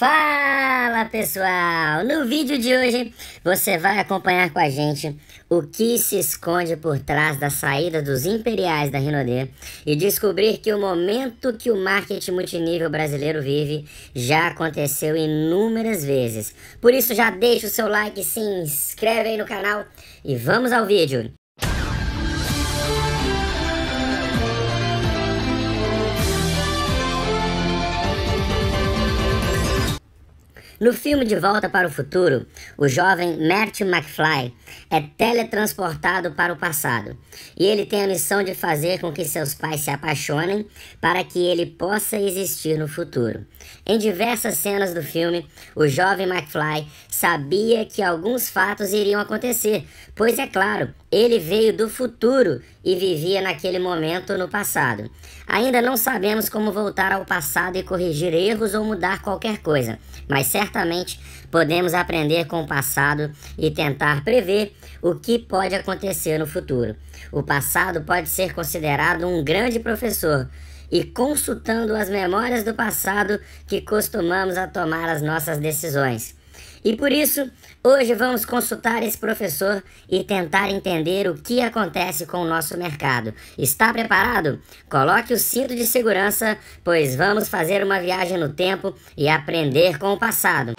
Fala pessoal! No vídeo de hoje você vai acompanhar com a gente o que se esconde por trás da saída dos imperiais da Rinode e descobrir que o momento que o marketing multinível brasileiro vive já aconteceu inúmeras vezes. Por isso já deixa o seu like, se inscreve aí no canal e vamos ao vídeo! No filme De Volta para o Futuro, o jovem Marty McFly é teletransportado para o passado e ele tem a missão de fazer com que seus pais se apaixonem para que ele possa existir no futuro. Em diversas cenas do filme, o jovem McFly sabia que alguns fatos iriam acontecer, pois é claro, ele veio do futuro e vivia naquele momento no passado. Ainda não sabemos como voltar ao passado e corrigir erros ou mudar qualquer coisa, mas certamente certamente podemos aprender com o passado e tentar prever o que pode acontecer no futuro. O passado pode ser considerado um grande professor e consultando as memórias do passado que costumamos a tomar as nossas decisões. E por isso, hoje vamos consultar esse professor e tentar entender o que acontece com o nosso mercado. Está preparado? Coloque o cinto de segurança, pois vamos fazer uma viagem no tempo e aprender com o passado.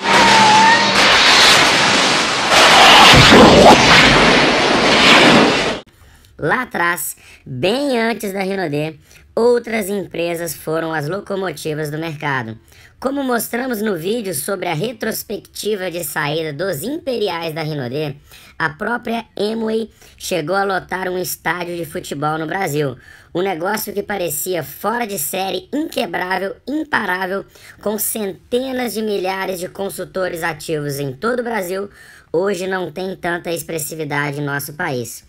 Lá atrás, bem antes da Renaudet, outras empresas foram as locomotivas do mercado. Como mostramos no vídeo sobre a retrospectiva de saída dos imperiais da Rinodê, a própria Emway chegou a lotar um estádio de futebol no Brasil. Um negócio que parecia fora de série, inquebrável, imparável, com centenas de milhares de consultores ativos em todo o Brasil, hoje não tem tanta expressividade em nosso país.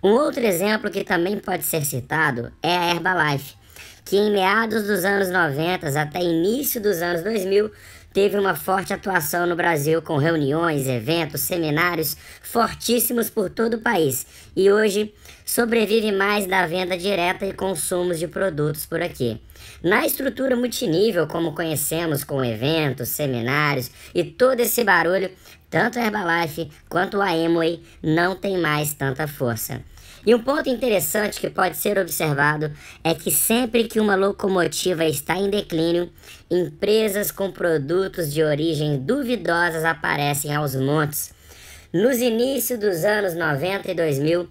Um outro exemplo que também pode ser citado é a Herbalife que em meados dos anos 90 até início dos anos 2000 teve uma forte atuação no Brasil com reuniões, eventos, seminários fortíssimos por todo o país e hoje sobrevive mais da venda direta e consumos de produtos por aqui. Na estrutura multinível, como conhecemos com eventos, seminários e todo esse barulho, tanto a Herbalife quanto a Amway não tem mais tanta força. E um ponto interessante que pode ser observado é que sempre que uma locomotiva está em declínio, empresas com produtos de origem duvidosas aparecem aos montes. Nos inícios dos anos 90 e 2000,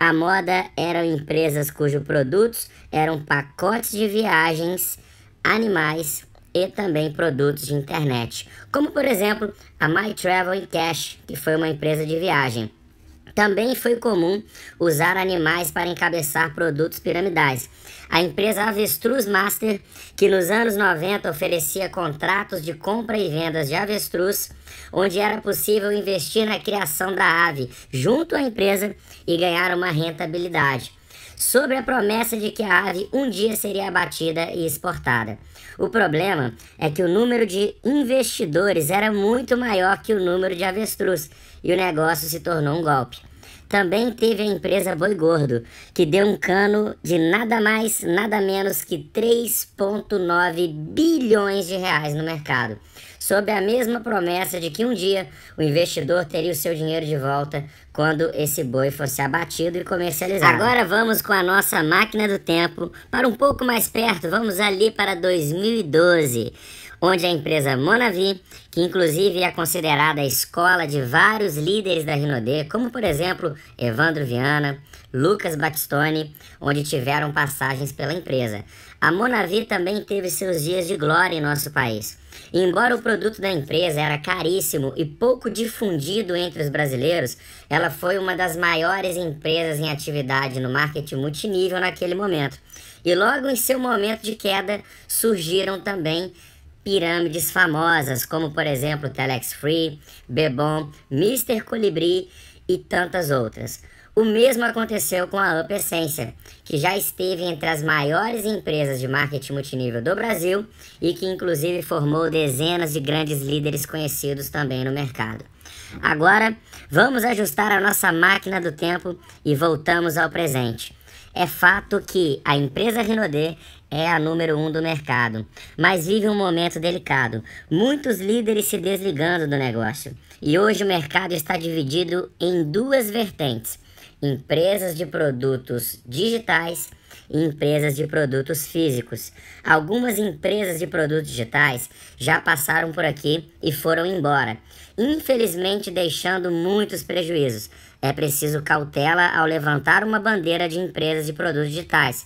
a moda eram empresas cujos produtos eram pacotes de viagens, animais e também produtos de internet, como por exemplo a My Travel Cash, que foi uma empresa de viagem. Também foi comum usar animais para encabeçar produtos piramidais. A empresa Avestruz Master, que nos anos 90 oferecia contratos de compra e vendas de avestruz, onde era possível investir na criação da ave junto à empresa e ganhar uma rentabilidade sobre a promessa de que a ave um dia seria abatida e exportada. O problema é que o número de investidores era muito maior que o número de avestruz e o negócio se tornou um golpe. Também teve a empresa Boi Gordo, que deu um cano de nada mais, nada menos que 3,9 bilhões de reais no mercado, sob a mesma promessa de que um dia o investidor teria o seu dinheiro de volta quando esse boi fosse abatido e comercializado. Agora vamos com a nossa máquina do tempo para um pouco mais perto, vamos ali para 2012 onde a empresa Monavi, que inclusive é considerada a escola de vários líderes da Rinodê, como por exemplo Evandro Viana, Lucas Batistone, onde tiveram passagens pela empresa. A Monavi também teve seus dias de glória em nosso país. embora o produto da empresa era caríssimo e pouco difundido entre os brasileiros, ela foi uma das maiores empresas em atividade no marketing multinível naquele momento. E logo em seu momento de queda surgiram também pirâmides famosas, como por exemplo Telex Free, Bebom, Mr. Colibri e tantas outras. O mesmo aconteceu com a Up Essência, que já esteve entre as maiores empresas de marketing multinível do Brasil e que inclusive formou dezenas de grandes líderes conhecidos também no mercado. Agora, vamos ajustar a nossa máquina do tempo e voltamos ao presente. É fato que a empresa Rinodê é a número um do mercado, mas vive um momento delicado, muitos líderes se desligando do negócio. E hoje o mercado está dividido em duas vertentes: empresas de produtos digitais e empresas de produtos físicos. Algumas empresas de produtos digitais já passaram por aqui e foram embora, infelizmente deixando muitos prejuízos. É preciso cautela ao levantar uma bandeira de empresas de produtos digitais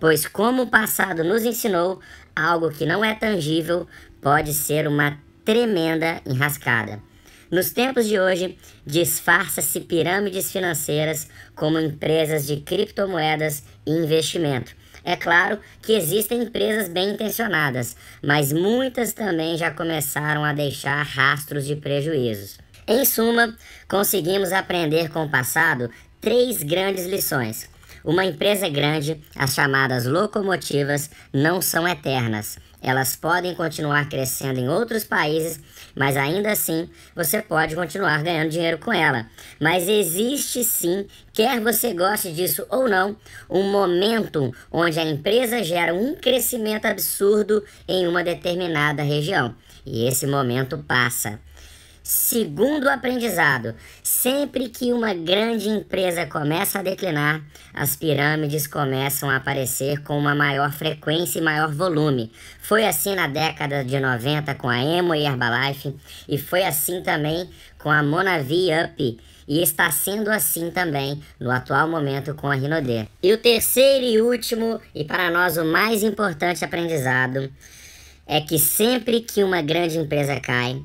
pois, como o passado nos ensinou, algo que não é tangível pode ser uma tremenda enrascada. Nos tempos de hoje, disfarça-se pirâmides financeiras como empresas de criptomoedas e investimento. É claro que existem empresas bem intencionadas, mas muitas também já começaram a deixar rastros de prejuízos. Em suma, conseguimos aprender com o passado três grandes lições. Uma empresa grande, as chamadas locomotivas, não são eternas. Elas podem continuar crescendo em outros países, mas ainda assim você pode continuar ganhando dinheiro com ela. Mas existe sim, quer você goste disso ou não, um momento onde a empresa gera um crescimento absurdo em uma determinada região. E esse momento passa. Segundo aprendizado: sempre que uma grande empresa começa a declinar, as pirâmides começam a aparecer com uma maior frequência e maior volume. Foi assim na década de 90 com a Emo e Herbalife, e foi assim também com a Monavi Up, e está sendo assim também no atual momento com a Rinode. E o terceiro e último, e para nós o mais importante aprendizado, é que sempre que uma grande empresa cai,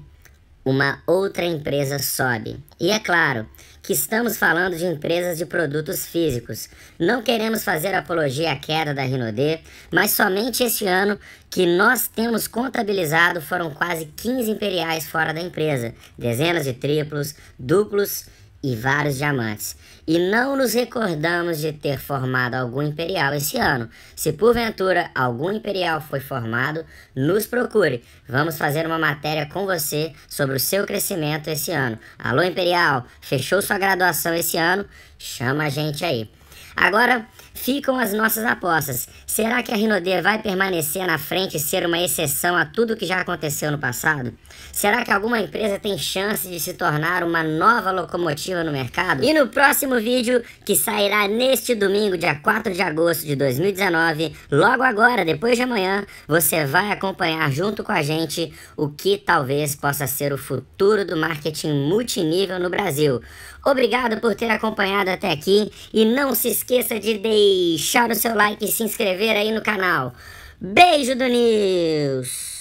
uma outra empresa sobe. E é claro que estamos falando de empresas de produtos físicos. Não queremos fazer apologia à queda da D mas somente este ano que nós temos contabilizado foram quase 15 imperiais fora da empresa, dezenas de triplos, duplos e vários diamantes. E não nos recordamos de ter formado algum imperial esse ano. Se porventura algum imperial foi formado, nos procure. Vamos fazer uma matéria com você sobre o seu crescimento esse ano. Alô, imperial, fechou sua graduação esse ano? Chama a gente aí. Agora ficam as nossas apostas. Será que a Rinode vai permanecer na frente e ser uma exceção a tudo que já aconteceu no passado? Será que alguma empresa tem chance de se tornar uma nova locomotiva no mercado? E no próximo vídeo, que sairá neste domingo, dia 4 de agosto de 2019, logo agora, depois de amanhã, você vai acompanhar junto com a gente o que talvez possa ser o futuro do marketing multinível no Brasil. Obrigado por ter acompanhado até aqui e não se esqueça de deixar o seu like e se inscrever aí no canal. Beijo do News!